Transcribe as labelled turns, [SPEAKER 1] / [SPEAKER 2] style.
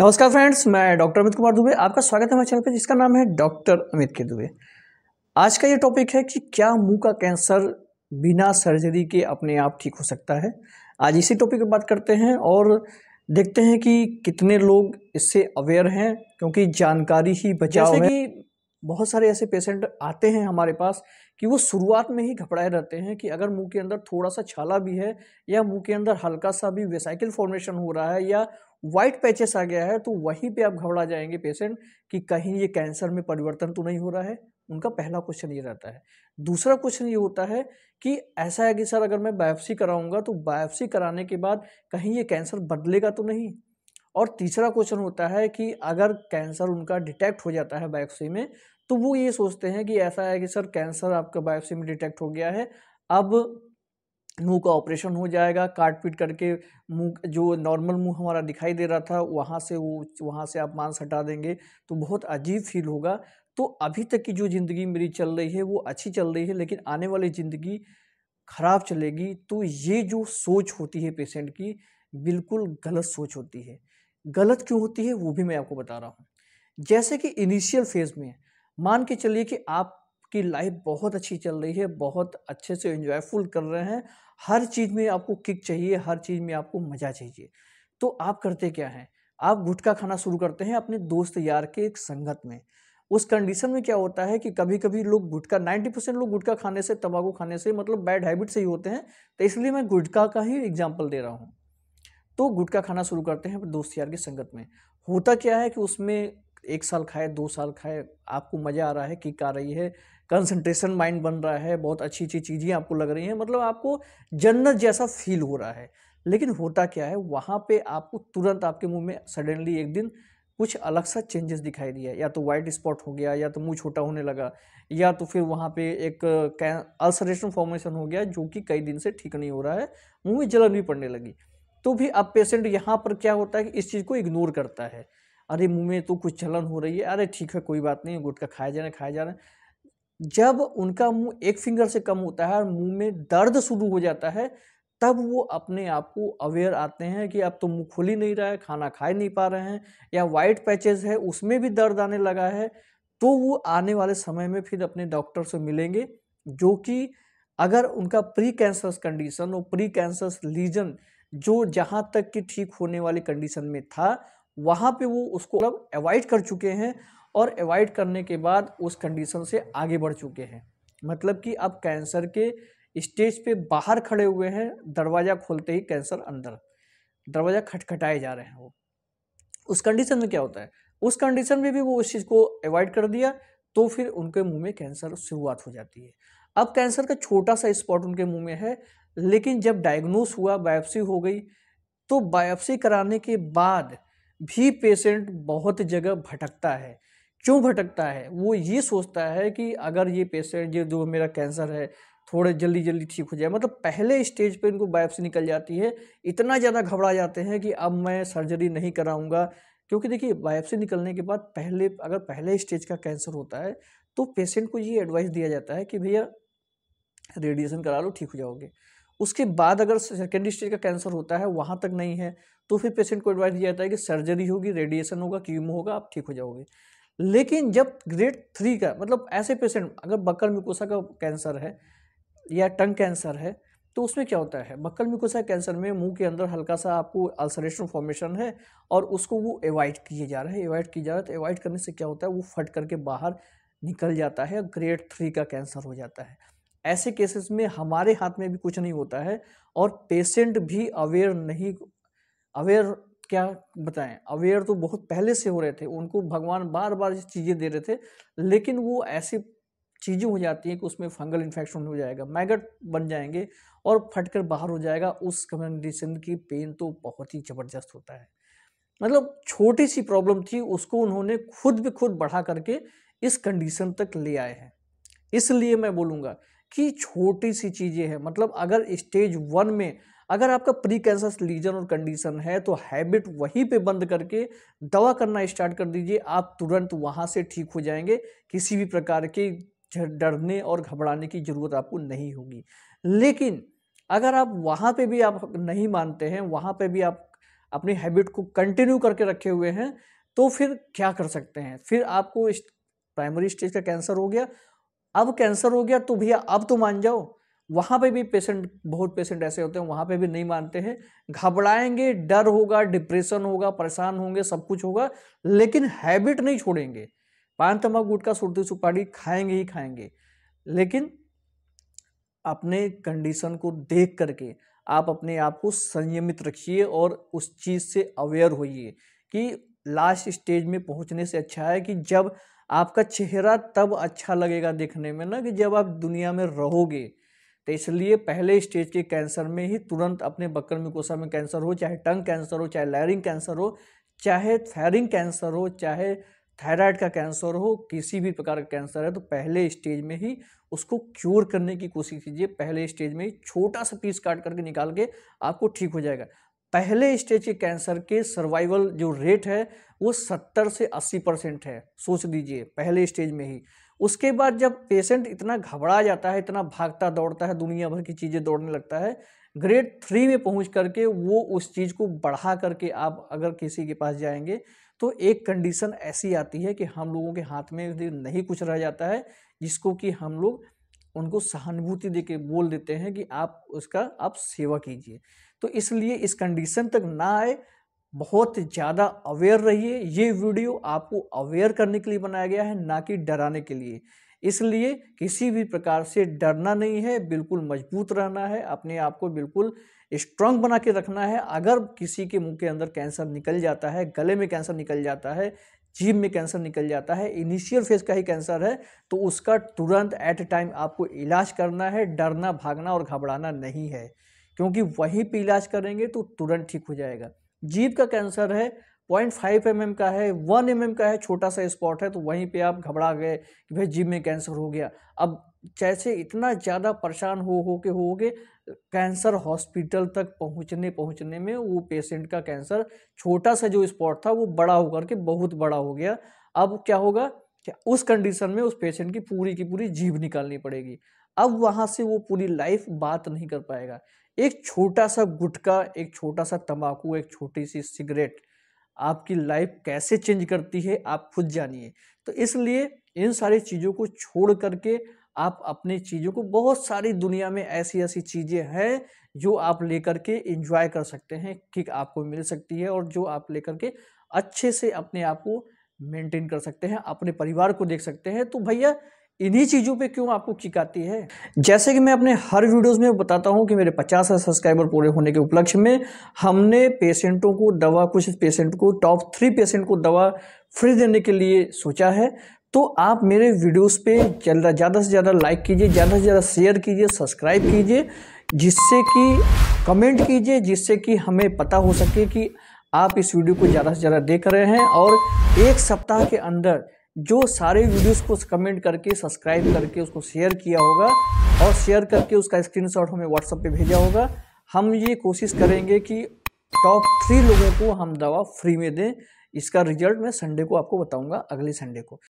[SPEAKER 1] नमस्कार फ्रेंड्स मैं डॉक्टर अमित कुमार दुबे आपका स्वागत है हमारे चैनल पर जिसका नाम है डॉक्टर अमित के दुबे आज का ये टॉपिक है कि क्या मुंह का कैंसर बिना सर्जरी के अपने आप ठीक हो सकता है आज इसी टॉपिक पर बात करते हैं और देखते हैं कि कितने लोग इससे अवेयर हैं क्योंकि जानकारी ही बचाव है कि बहुत सारे ऐसे पेशेंट आते हैं हमारे पास कि वो शुरुआत में ही घबराए रहते हैं कि अगर मुंह के अंदर थोड़ा सा छाला भी है या मुंह के अंदर हल्का सा भी वेसाइकिल फॉर्मेशन हो रहा है या व्हाइट पैचेस आ गया है तो वहीं पे आप घबरा जाएंगे पेशेंट कि कहीं ये कैंसर में परिवर्तन तो नहीं हो रहा है उनका पहला क्वेश्चन ये रहता है दूसरा क्वेश्चन ये होता है कि ऐसा है कि सर अगर मैं बायोप्सी कराऊंगा तो बायोप्सी कराने के बाद कहीं ये कैंसर बदलेगा तो नहीं और तीसरा क्वेश्चन होता है कि अगर कैंसर उनका डिटेक्ट हो जाता है बायोप्सी में तो वो ये सोचते हैं कि ऐसा है कि सर कैंसर आपका बायोप्सी में डिटेक्ट हो गया है अब मुंह का ऑपरेशन हो जाएगा काट पीट करके मुंह जो नॉर्मल मुंह हमारा दिखाई दे रहा था वहाँ से वो वहाँ से आप मांस हटा देंगे तो बहुत अजीब फील होगा तो अभी तक की जो ज़िंदगी मेरी चल रही है वो अच्छी चल रही है लेकिन आने वाली ज़िंदगी ख़राब चलेगी तो ये जो सोच होती है पेशेंट की बिल्कुल गलत सोच होती है गलत क्यों होती है वो भी मैं आपको बता रहा हूँ जैसे कि इनिशियल फेज़ में मान के चलिए कि आप कि लाइफ बहुत अच्छी चल रही है बहुत अच्छे से इंजॉयफुल कर रहे हैं हर चीज़ में आपको किक चाहिए हर चीज़ में आपको मज़ा चाहिए तो आप करते क्या हैं आप गुटखा खाना शुरू करते हैं अपने दोस्त यार के एक संगत में उस कंडीशन में क्या होता है कि कभी कभी लोग गुटखा नाइन्टी परसेंट लोग गुटखा खाने से तंबाकू खाने से मतलब बैड हैबिट से ही होते हैं तो इसलिए मैं गुटखा का ही एग्जाम्पल दे रहा हूँ तो गुटखा खाना शुरू करते हैं दोस्त यार की संगत में होता क्या है कि उसमें एक साल खाए दो साल खाए आपको मज़ा आ रहा है किक आ रही है कंसंट्रेशन माइंड बन रहा है बहुत अच्छी अच्छी चीज़ें आपको लग रही हैं मतलब आपको जन्नत जैसा फील हो रहा है लेकिन होता क्या है वहाँ पे आपको तुरंत आपके मुंह में सडनली एक दिन कुछ अलग सा चेंजेस दिखाई दिया या तो वाइट स्पॉट हो गया या तो मुंह छोटा होने लगा या तो फिर वहाँ पे एक अल्सरेशन फॉर्मेशन हो गया जो कि कई दिन से ठीक नहीं हो रहा है मुंह में जलन भी पड़ने लगी तो भी अब पेशेंट यहाँ पर क्या होता है कि इस चीज़ को इग्नोर करता है अरे मुंह में तो कुछ जलन हो रही है अरे ठीक है कोई बात नहीं गुटखा खाया जा रहे हैं खाए जा रहे हैं जब उनका मुंह एक फिंगर से कम होता है और मुंह में दर्द शुरू हो जाता है तब वो अपने आप को अवेयर आते हैं कि अब तो मुंह खुल ही नहीं रहा है खाना खा ही नहीं पा रहे हैं या वाइट पैचेस है उसमें भी दर्द आने लगा है तो वो आने वाले समय में फिर अपने डॉक्टर से मिलेंगे जो कि अगर उनका प्री कैंसरस कंडीशन और प्री कैंसरस लीजन जो जहाँ तक कि ठीक होने वाली कंडीशन में था वहाँ पे वो उसको मतलब अवॉइड कर चुके हैं और अवॉइड करने के बाद उस कंडीशन से आगे बढ़ चुके हैं मतलब कि अब कैंसर के स्टेज पे बाहर खड़े हुए हैं दरवाज़ा खोलते ही कैंसर अंदर दरवाज़ा खटखटाए जा रहे हैं वो उस कंडीशन में क्या होता है उस कंडीशन में भी वो उस चीज़ को अवॉइड कर दिया तो फिर उनके मुंह में कैंसर शुरुआत हो जाती है अब कैंसर का छोटा सा स्पॉट उनके मुंह में है लेकिन जब डायग्नोस हुआ बायोप्सी हो गई तो बायोप्सी कराने के बाद भी पेशेंट बहुत जगह भटकता है क्यों भटकता है वो ये सोचता है कि अगर ये पेशेंट ये जो मेरा कैंसर है थोड़े जल्दी जल्दी ठीक हो जाए मतलब पहले स्टेज पे इनको बायोप्सी निकल जाती है इतना ज़्यादा घबरा जाते हैं कि अब मैं सर्जरी नहीं कराऊंगा क्योंकि देखिए बायोप्सी निकलने के बाद पहले अगर पहले स्टेज का कैंसर होता है तो पेशेंट को ये एडवाइस दिया जाता है कि भैया रेडिएशन करा लो ठीक हो जाओगे उसके बाद अगर सेकेंडरी स्टेज का कैंसर होता है वहाँ तक नहीं है तो फिर पेशेंट को एडवाइस दिया जाता है कि सर्जरी होगी रेडिएशन होगा कीमो होगा आप ठीक हो जाओगे लेकिन जब ग्रेड थ्री का मतलब ऐसे पेशेंट अगर बकर म्यूकोसा का कैंसर है या टंग कैंसर है तो उसमें क्या होता है बकर म्यूकोसा कैंसर में मुंह के अंदर हल्का सा आपको अल्सरेशन फॉर्मेशन है और उसको वो एवॉइड किए जा रहे हैं एवॉइड किए जा रहे हैं तो एवॉइड करने से क्या होता है वो फट करके बाहर निकल जाता है ग्रेड थ्री का कैंसर हो जाता है ऐसे केसेस में हमारे हाथ में भी कुछ नहीं होता है और पेशेंट भी अवेयर नहीं अवेयर क्या बताएं अवेयर तो बहुत पहले से हो रहे थे उनको भगवान बार बार चीज़ें दे रहे थे लेकिन वो ऐसी चीज़ें हो जाती हैं कि उसमें फंगल इन्फेक्शन हो जाएगा मैगट बन जाएंगे और फटकर बाहर हो जाएगा उस कंडीशन की पेन तो बहुत ही ज़बरदस्त होता है मतलब छोटी सी प्रॉब्लम थी उसको उन्होंने खुद भी खुद बढ़ा करके इस कंडीशन तक ले आए हैं इसलिए मैं बोलूँगा की छोटी सी चीज़ें हैं मतलब अगर स्टेज वन में अगर आपका प्री कैंसर लीजन और कंडीशन है तो हैबिट वहीं पे बंद करके दवा करना स्टार्ट कर दीजिए आप तुरंत वहाँ से ठीक हो जाएंगे किसी भी प्रकार के डरने और घबराने की ज़रूरत आपको नहीं होगी लेकिन अगर आप वहाँ पे भी आप नहीं मानते हैं वहाँ पे भी आप अपनी हैबिट को कंटिन्यू करके रखे हुए हैं तो फिर क्या कर सकते हैं फिर आपको प्राइमरी स्टेज का कैंसर हो गया अब कैंसर हो गया तो भैया अब तो मान जाओ वहाँ पे भी पेशेंट बहुत पेशेंट ऐसे होते हैं वहाँ पे भी नहीं मानते हैं घबराएंगे डर होगा डिप्रेशन होगा परेशान होंगे सब कुछ होगा लेकिन हैबिट नहीं छोड़ेंगे पान गुट गुटका सुरती सुपारी खाएंगे ही खाएंगे लेकिन अपने कंडीशन को देख करके आप अपने आप को संयमित रखिए और उस चीज़ से अवेयर होइए कि लास्ट स्टेज में पहुंचने से अच्छा है कि जब आपका चेहरा तब अच्छा लगेगा देखने में ना कि जब आप दुनिया में रहोगे तो इसलिए पहले स्टेज के कैंसर में ही तुरंत अपने बकर कोसा में कैंसर हो चाहे टंग कैंसर हो चाहे लैरिंग कैंसर हो चाहे थैरिंग कैंसर हो चाहे थायराइड का कैंसर हो किसी भी प्रकार का कैंसर है तो पहले स्टेज में ही उसको क्योर करने की कोशिश कीजिए पहले स्टेज में ही छोटा सा पीस काट करके निकाल के आपको ठीक हो जाएगा पहले स्टेज के कैंसर के सर्वाइवल जो रेट है वो 70 से 80 परसेंट है सोच लीजिए पहले स्टेज में ही उसके बाद जब पेशेंट इतना घबरा जाता है इतना भागता दौड़ता है दुनिया भर की चीज़ें दौड़ने लगता है ग्रेड थ्री में पहुंच करके वो उस चीज़ को बढ़ा करके आप अगर किसी के पास जाएंगे तो एक कंडीशन ऐसी आती है कि हम लोगों के हाथ में नहीं कुछ रह जाता है जिसको कि हम लोग उनको सहानुभूति दे के बोल देते हैं कि आप उसका आप सेवा कीजिए तो इसलिए इस कंडीशन तक ना आए बहुत ज़्यादा अवेयर रहिए ये वीडियो आपको अवेयर करने के लिए बनाया गया है ना कि डराने के लिए इसलिए किसी भी प्रकार से डरना नहीं है बिल्कुल मजबूत रहना है अपने आप को बिल्कुल स्ट्रांग बना के रखना है अगर किसी के मुंह के अंदर कैंसर निकल जाता है गले में कैंसर निकल जाता है जीभ में कैंसर निकल जाता है इनिशियल फेज का ही कैंसर है तो उसका तुरंत एट ए टाइम आपको इलाज करना है डरना भागना और घबराना नहीं है क्योंकि वहीं पे इलाज करेंगे तो तुरंत ठीक हो जाएगा जीभ का कैंसर है पॉइंट फाइव एम का है वन एम का है छोटा सा स्पॉट है तो वहीं पे आप घबरा गए कि भाई जीभ में कैंसर हो गया अब जैसे इतना ज़्यादा परेशान हो हो के होगे कैंसर हॉस्पिटल तक पहुंचने पहुंचने में वो पेशेंट का कैंसर छोटा सा जो स्पॉट था वो बड़ा होकर के बहुत बड़ा हो गया अब क्या होगा कि उस कंडीशन में उस पेशेंट की पूरी की पूरी जीभ निकालनी पड़ेगी अब वहाँ से वो पूरी लाइफ बात नहीं कर पाएगा एक छोटा सा गुटखा एक छोटा सा तंबाकू एक छोटी सी सिगरेट आपकी लाइफ कैसे चेंज करती है आप खुद जानिए तो इसलिए इन सारी चीज़ों को छोड़ करके आप अपनी चीज़ों को बहुत सारी दुनिया में ऐसी ऐसी चीज़ें हैं जो आप लेकर के इंजॉय कर सकते हैं किक आपको मिल सकती है और जो आप लेकर के अच्छे से अपने आप को मेंटेन कर सकते हैं अपने परिवार को देख सकते हैं तो भैया इन्हीं चीज़ों पे क्यों आपको किक आती है जैसे कि मैं अपने हर वीडियोस में बताता हूं कि मेरे पचास सब्सक्राइबर पूरे होने के उपलक्ष्य में हमने पेशेंटों को दवा कुछ पेशेंट को टॉप थ्री पेशेंट को दवा फ्री देने के लिए सोचा है तो आप मेरे वीडियोस पे ज़्यादा से ज़्यादा लाइक कीजिए ज़्यादा से ज़्यादा शेयर कीजिए सब्सक्राइब कीजिए जिससे कि कमेंट कीजिए जिससे कि हमें पता हो सके कि आप इस वीडियो को ज़्यादा से ज़्यादा देख रहे हैं और एक सप्ताह के अंदर जो सारे वीडियोस को कमेंट करके सब्सक्राइब करके उसको शेयर किया होगा और शेयर करके उसका स्क्रीनशॉट हमें व्हाट्सएप पे भेजा होगा हम ये कोशिश करेंगे कि टॉप थ्री लोगों को हम दवा फ्री में दें इसका रिजल्ट मैं संडे को आपको बताऊंगा अगले संडे को